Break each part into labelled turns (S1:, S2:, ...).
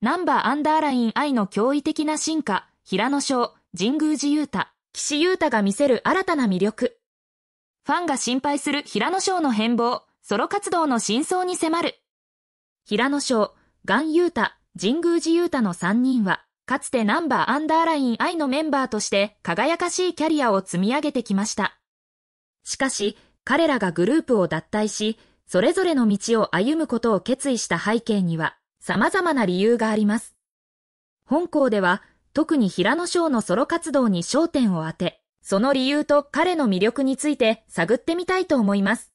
S1: ナンバーアンダーライン愛の驚異的な進化、平野翔、神宮寺優太、岸優太が見せる新たな魅力。ファンが心配する平野翔の変貌、ソロ活動の真相に迫る。平野翔、ガン優太、神宮寺優太の3人は、かつてナンバーアンダーライン愛のメンバーとして輝かしいキャリアを積み上げてきました。しかし、彼らがグループを脱退し、それぞれの道を歩むことを決意した背景には、様々な理由があります。本校では特に平野翔のソロ活動に焦点を当て、その理由と彼の魅力について探ってみたいと思います。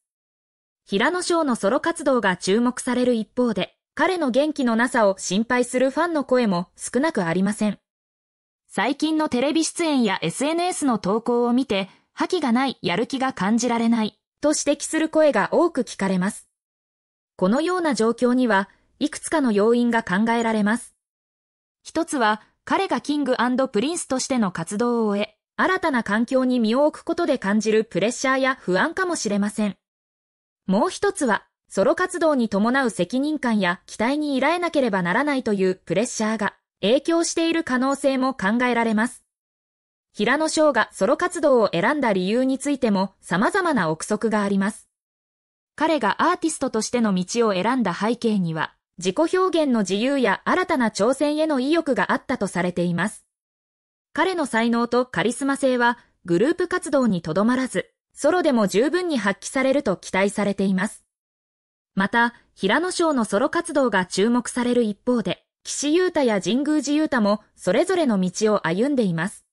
S1: 平野翔のソロ活動が注目される一方で、彼の元気のなさを心配するファンの声も少なくありません。最近のテレビ出演や SNS の投稿を見て、覇気がない、やる気が感じられない、と指摘する声が多く聞かれます。このような状況には、いくつかの要因が考えられます。一つは、彼がキングプリンスとしての活動を終え、新たな環境に身を置くことで感じるプレッシャーや不安かもしれません。もう一つは、ソロ活動に伴う責任感や期待に依えなければならないというプレッシャーが影響している可能性も考えられます。平野翔がソロ活動を選んだ理由についても様々な憶測があります。彼がアーティストとしての道を選んだ背景には、自己表現の自由や新たな挑戦への意欲があったとされています。彼の才能とカリスマ性はグループ活動にとどまらず、ソロでも十分に発揮されると期待されています。また、平野賞のソロ活動が注目される一方で、岸優太や神宮寺優太もそれぞれの道を歩んでいます。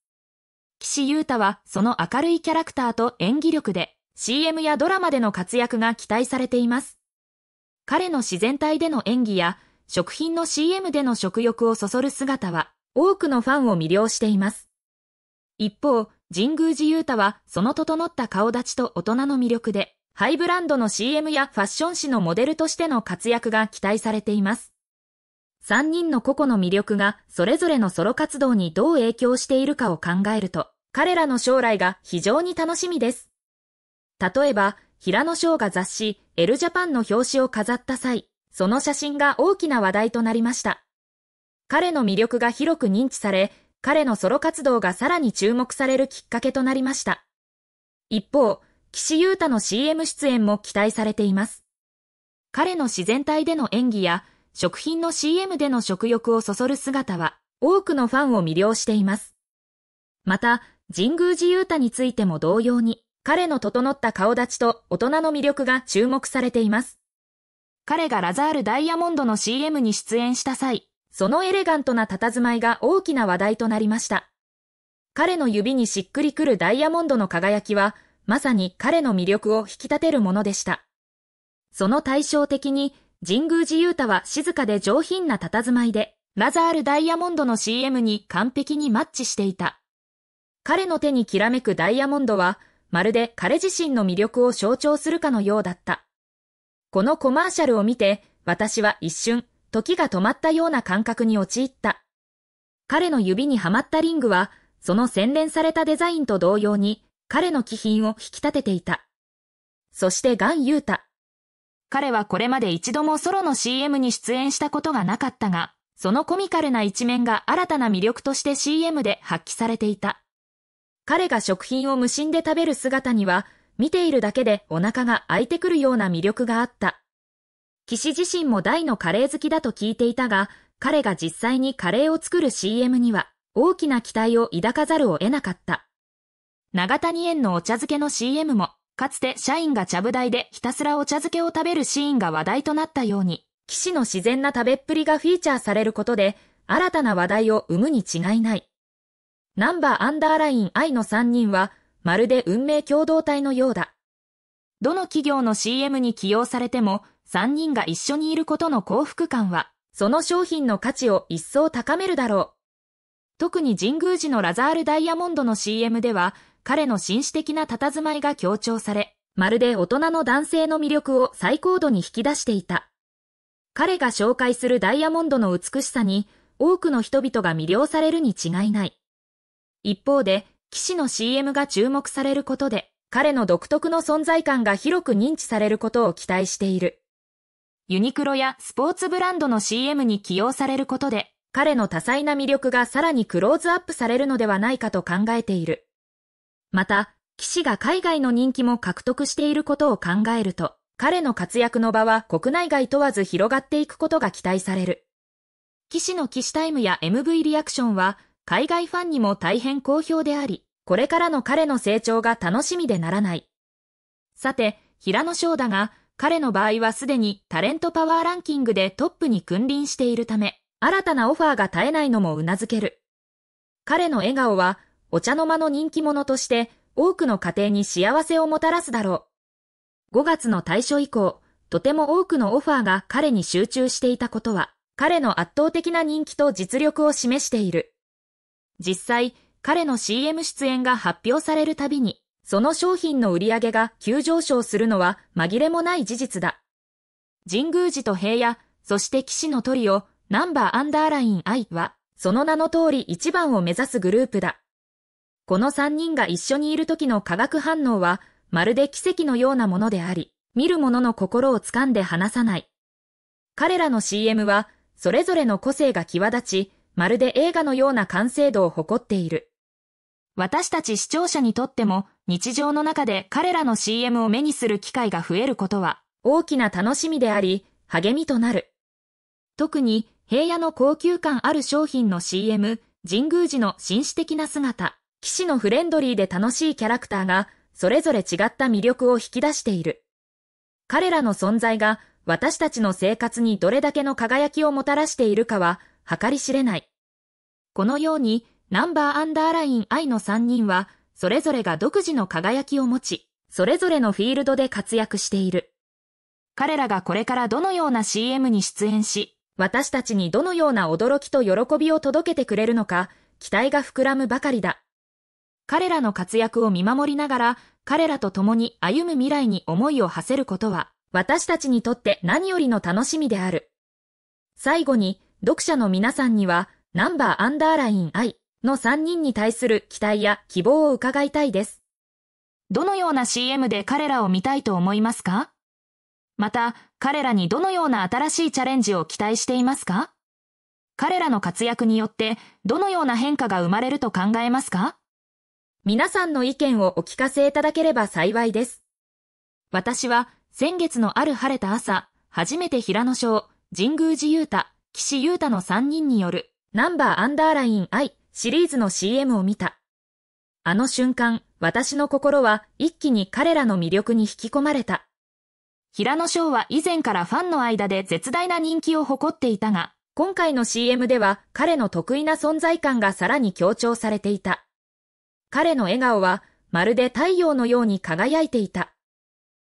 S1: 岸優太はその明るいキャラクターと演技力で CM やドラマでの活躍が期待されています。彼の自然体での演技や、食品の CM での食欲をそそる姿は、多くのファンを魅了しています。一方、神宮寺勇太は、その整った顔立ちと大人の魅力で、ハイブランドの CM やファッション誌のモデルとしての活躍が期待されています。3人の個々の魅力がそれぞれのソロ活動にどう影響しているかを考えると、彼らの将来が非常に楽しみです。例えば、平野翔が雑誌、エルジャパンの表紙を飾った際、その写真が大きな話題となりました。彼の魅力が広く認知され、彼のソロ活動がさらに注目されるきっかけとなりました。一方、岸優太の CM 出演も期待されています。彼の自然体での演技や、食品の CM での食欲をそそる姿は、多くのファンを魅了しています。また、神宮寺優太についても同様に、彼の整った顔立ちと大人の魅力が注目されています。彼がラザールダイヤモンドの CM に出演した際、そのエレガントな佇まいが大きな話題となりました。彼の指にしっくりくるダイヤモンドの輝きは、まさに彼の魅力を引き立てるものでした。その対照的に、神宮寺勇太は静かで上品な佇まいで、ラザールダイヤモンドの CM に完璧にマッチしていた。彼の手にきらめくダイヤモンドは、まるで彼自身の魅力を象徴するかのようだった。このコマーシャルを見て、私は一瞬、時が止まったような感覚に陥った。彼の指にはまったリングは、その洗練されたデザインと同様に、彼の気品を引き立てていた。そしてガン・ユータ。彼はこれまで一度もソロの CM に出演したことがなかったが、そのコミカルな一面が新たな魅力として CM で発揮されていた。彼が食品を無心で食べる姿には、見ているだけでお腹が空いてくるような魅力があった。岸自身も大のカレー好きだと聞いていたが、彼が実際にカレーを作る CM には、大きな期待を抱かざるを得なかった。長谷園のお茶漬けの CM も、かつて社員がちゃぶ台でひたすらお茶漬けを食べるシーンが話題となったように、騎士の自然な食べっぷりがフィーチャーされることで、新たな話題を生むに違いない。ナンバーアンダーライン I の3人は、まるで運命共同体のようだ。どの企業の CM に起用されても、3人が一緒にいることの幸福感は、その商品の価値を一層高めるだろう。特に神宮寺のラザールダイヤモンドの CM では、彼の紳士的な佇まいが強調され、まるで大人の男性の魅力を最高度に引き出していた。彼が紹介するダイヤモンドの美しさに、多くの人々が魅了されるに違いない。一方で、騎士の CM が注目されることで、彼の独特の存在感が広く認知されることを期待している。ユニクロやスポーツブランドの CM に起用されることで、彼の多彩な魅力がさらにクローズアップされるのではないかと考えている。また、騎士が海外の人気も獲得していることを考えると、彼の活躍の場は国内外問わず広がっていくことが期待される。騎士の騎士タイムや MV リアクションは、海外ファンにも大変好評であり、これからの彼の成長が楽しみでならない。さて、平野翔だが、彼の場合はすでにタレントパワーランキングでトップに君臨しているため、新たなオファーが絶えないのも頷ける。彼の笑顔は、お茶の間の人気者として、多くの家庭に幸せをもたらすだろう。5月の対象以降、とても多くのオファーが彼に集中していたことは、彼の圧倒的な人気と実力を示している。実際、彼の CM 出演が発表されるたびに、その商品の売り上げが急上昇するのは紛れもない事実だ。神宮寺と平野、そして騎士のトリオ、ナンバーアンダーライン I は、その名の通り一番を目指すグループだ。この3人が一緒にいる時の化学反応は、まるで奇跡のようなものであり、見る者の心を掴んで離さない。彼らの CM は、それぞれの個性が際立ち、まるで映画のような完成度を誇っている。私たち視聴者にとっても日常の中で彼らの CM を目にする機会が増えることは大きな楽しみであり励みとなる。特に平野の高級感ある商品の CM、神宮寺の紳士的な姿、騎士のフレンドリーで楽しいキャラクターがそれぞれ違った魅力を引き出している。彼らの存在が私たちの生活にどれだけの輝きをもたらしているかは計り知れない。このように、ナンバーアンダーライン I の3人は、それぞれが独自の輝きを持ち、それぞれのフィールドで活躍している。彼らがこれからどのような CM に出演し、私たちにどのような驚きと喜びを届けてくれるのか、期待が膨らむばかりだ。彼らの活躍を見守りながら、彼らと共に歩む未来に思いを馳せることは、私たちにとって何よりの楽しみである。最後に、読者の皆さんには、ナンバーアンダーライン I の3人に対する期待や希望を伺いたいです。どのような CM で彼らを見たいと思いますかまた、彼らにどのような新しいチャレンジを期待していますか彼らの活躍によって、どのような変化が生まれると考えますか皆さんの意見をお聞かせいただければ幸いです。私は、先月のある晴れた朝、初めて平野省、神宮寺勇太、岸優太の3人による、ナンバーアンダーライン I シリーズの CM を見た。あの瞬間、私の心は一気に彼らの魅力に引き込まれた。平野翔は以前からファンの間で絶大な人気を誇っていたが、今回の CM では彼の得意な存在感がさらに強調されていた。彼の笑顔はまるで太陽のように輝いていた。